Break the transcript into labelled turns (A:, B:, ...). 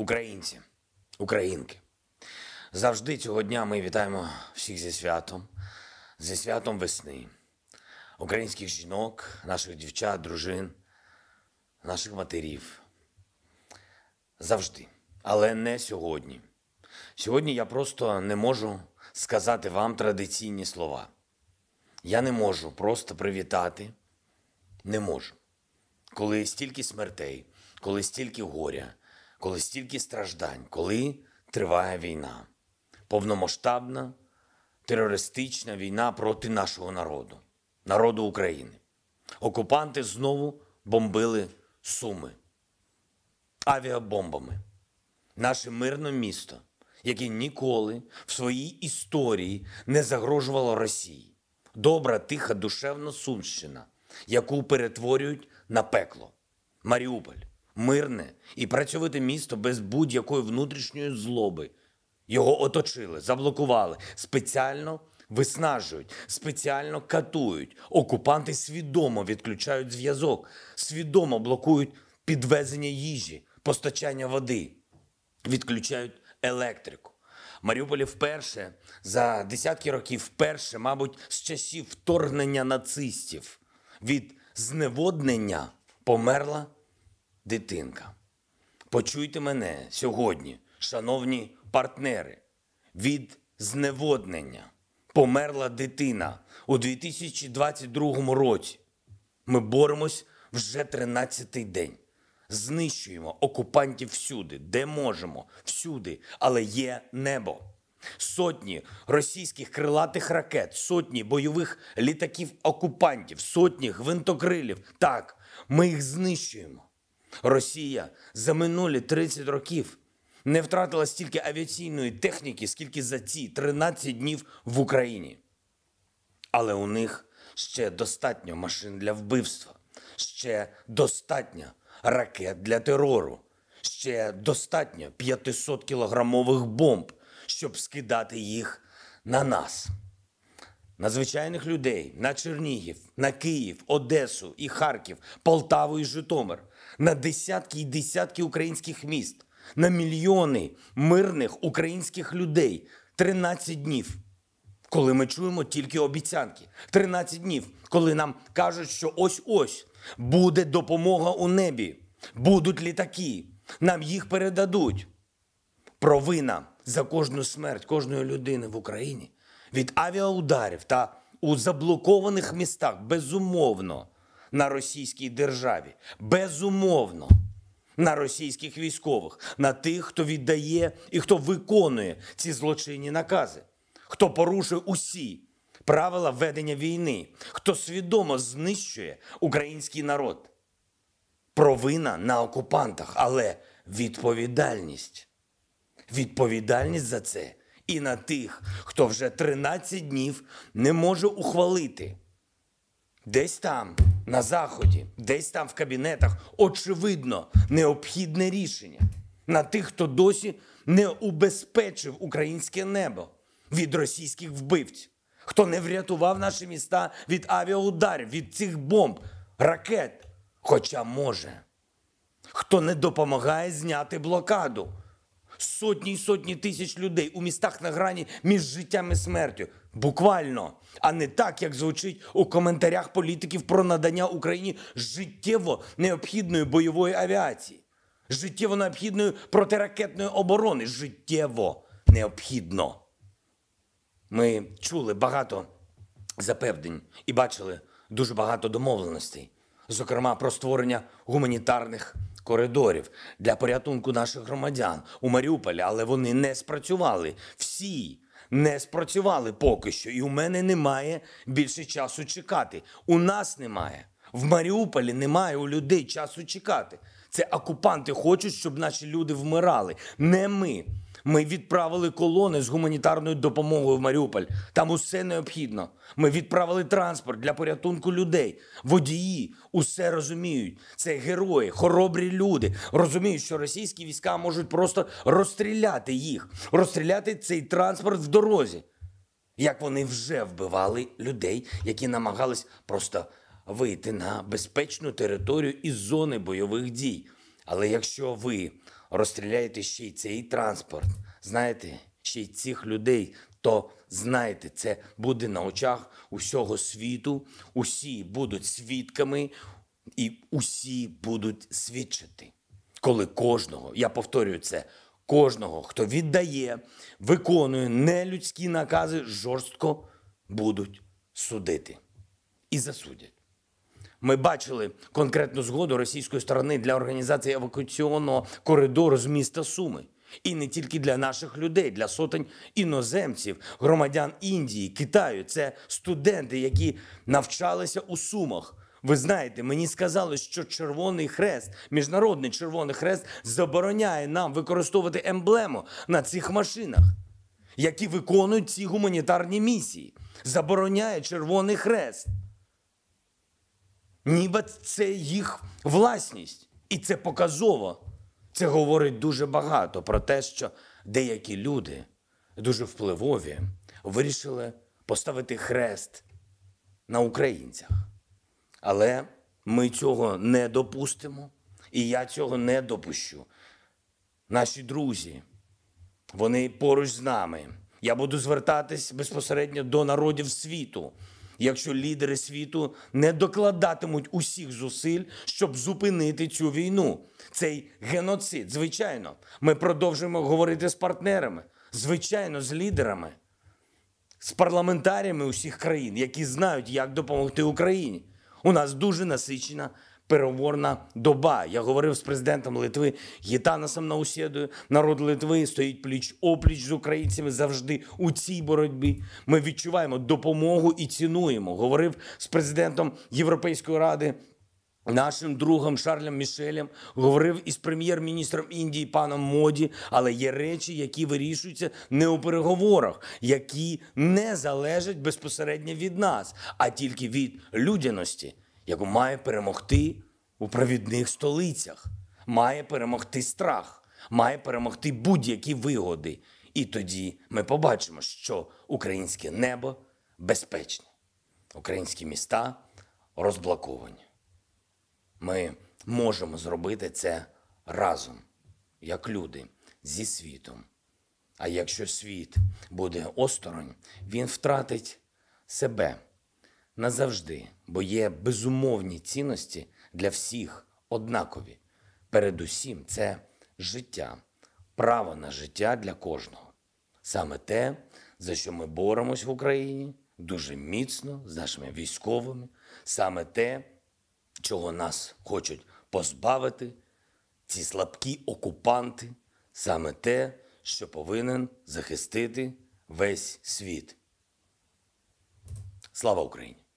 A: Українці, українки, завжди цього дня ми вітаємо всіх зі святом, зі святом весни, українських жінок, наших дівчат, дружин, наших матерів. Завжди. Але не сьогодні. Сьогодні я просто не можу сказати вам традиційні слова. Я не можу просто привітати. Не можу. Коли стільки смертей, коли стільки горя коли стільки страждань, коли триває війна, повномасштабна терористична війна проти нашого народу, народу України. Окупанти знову бомбили Суми авіабомбами, наше мирне місто, яке ніколи в своїй історії не загрожувало Росії. Добра, тиха, душевна Сумщина, яку перетворюють на пекло Маріуполь мирне і працьовите місто без будь-якої внутрішньої злоби. Його оточили, заблокували, спеціально виснажують, спеціально катують. Окупанти свідомо відключають зв'язок, свідомо блокують підвезення їжі, постачання води, відключають електрику. Маріуполі вперше за десятки років, вперше, мабуть, з часів вторгнення нацистів від зневоднення померла дитинка. Почуйте мене сьогодні, шановні партнери, від зневоднення померла дитина у 2022 році. Ми боремось вже 13-й день. Знищуємо окупантів всюди, де можемо, всюди, але є небо. Сотні російських крилатих ракет, сотні бойових літаків окупантів, сотні гвинтокрилів. Так, ми їх знищуємо. Росія за минулі 30 років не втратила стільки авіаційної техніки, скільки за ці 13 днів в Україні. Але у них ще достатньо машин для вбивства, ще достатньо ракет для терору, ще достатньо 500 кілограмових бомб, щоб скидати їх на нас. На звичайних людей, на Чернігів, на Київ, Одесу і Харків, Полтаву і Житомир на десятки і десятки українських міст, на мільйони мирних українських людей 13 днів. Коли ми чуємо тільки обіцянки, 13 днів, коли нам кажуть, що ось-ось буде допомога у небі, будуть літаки, нам їх передадуть. Провина за кожну смерть кожної людини в Україні від авіаударів та у заблокованих містах безумовно на російській державі. Безумовно, на російських військових, на тих, хто віддає і хто виконує ці злочинні накази, хто порушує усі правила ведення війни, хто свідомо знищує український народ. Провина на окупантах, але відповідальність. Відповідальність за це і на тих, хто вже 13 днів не може ухвалити десь там на заході, десь там в кабінетах, очевидно, необхідне рішення на тих, хто досі не убезпечив українське небо від російських вбивців, хто не врятував наші міста від авіаударів, від цих бомб, ракет, хоча може, хто не допомагає зняти блокаду сотні і сотні тисяч людей у містах на грані між життям і смертю. Буквально, а не так, як звучить у коментарях політиків про надання Україні життєво необхідної бойової авіації, життєво необхідної протиракетної оборони. Життєво необхідно. Ми чули багато запевнень і бачили дуже багато домовленостей, зокрема про створення гуманітарних коридорів для порятунку наших громадян у Маріуполі, але вони не спрацювали. Всі не спрацювали поки що. І у мене немає більше часу чекати. У нас немає. В Маріуполі немає у людей часу чекати. Це окупанти хочуть, щоб наші люди вмирали, не ми. Ми відправили колони з гуманітарною допомогою в Маріуполь. Там усе необхідно. Ми відправили транспорт для порятунку людей. Водії усе розуміють. Це герої, хоробрі люди. Розуміють, що російські війська можуть просто розстріляти їх, розстріляти цей транспорт в дорозі. Як вони вже вбивали людей, які намагались просто вийти на безпечну територію із зони бойових дій. Але якщо ви розстріляєте ще й цей транспорт. Знаєте, ще й цих людей, то знаєте, це буде на очах усього світу. Усі будуть свідками і усі будуть свідчити. Коли кожного, я повторюю це, кожного, хто віддає, виконує нелюдські накази, жорстко будуть судити і засудять. Ми бачили конкретну згоду російської сторони для організації евакуаційного коридору з міста Суми. І не тільки для наших людей, для сотень іноземців, громадян Індії, Китаю. Це студенти, які навчалися у Сумах. Ви знаєте, мені сказали, що Червоний Хрест, міжнародний Червоний Хрест, забороняє нам використовувати емблему на цих машинах, які виконують ці гуманітарні місії. Забороняє Червоний Хрест ніби це їх власність. І це показово. Це говорить дуже багато про те, що деякі люди дуже впливові вирішили поставити хрест на українцях. Але ми цього не допустимо, і я цього не допущу. Наші друзі, вони поруч з нами. Я буду звертатись безпосередньо до народів світу якщо лідери світу не докладатимуть усіх зусиль, щоб зупинити цю війну, цей геноцид. Звичайно, ми продовжуємо говорити з партнерами, звичайно, з лідерами, з парламентарями усіх країн, які знають, як допомогти Україні. У нас дуже насичена Переворна доба. Я говорив з президентом Литви на усідою Народ Литви стоїть пліч опліч з українцями завжди у цій боротьбі. Ми відчуваємо допомогу і цінуємо. Говорив з президентом Європейської ради. Нашим другом Шарлем Мішелем говорив із прем'єр-міністром Індії паном Моді, але є речі, які вирішуються не у переговорах, які не залежать безпосередньо від нас, а тільки від людяності яку має перемогти у провідних столицях, має перемогти страх, має перемогти будь-які вигоди. І тоді ми побачимо, що українське небо безпечне, українські міста розблоковані. Ми можемо зробити це разом, як люди зі світом. А якщо світ буде осторонь, він втратить себе назавжди, бо є безумовні цінності для всіх однакові. Передусім, це життя, право на життя для кожного. Саме те, за що ми боремось в Україні дуже міцно з нашими військовими, саме те, чого нас хочуть позбавити, ці слабкі окупанти, саме те, що повинен захистити весь світ. Слава Україні!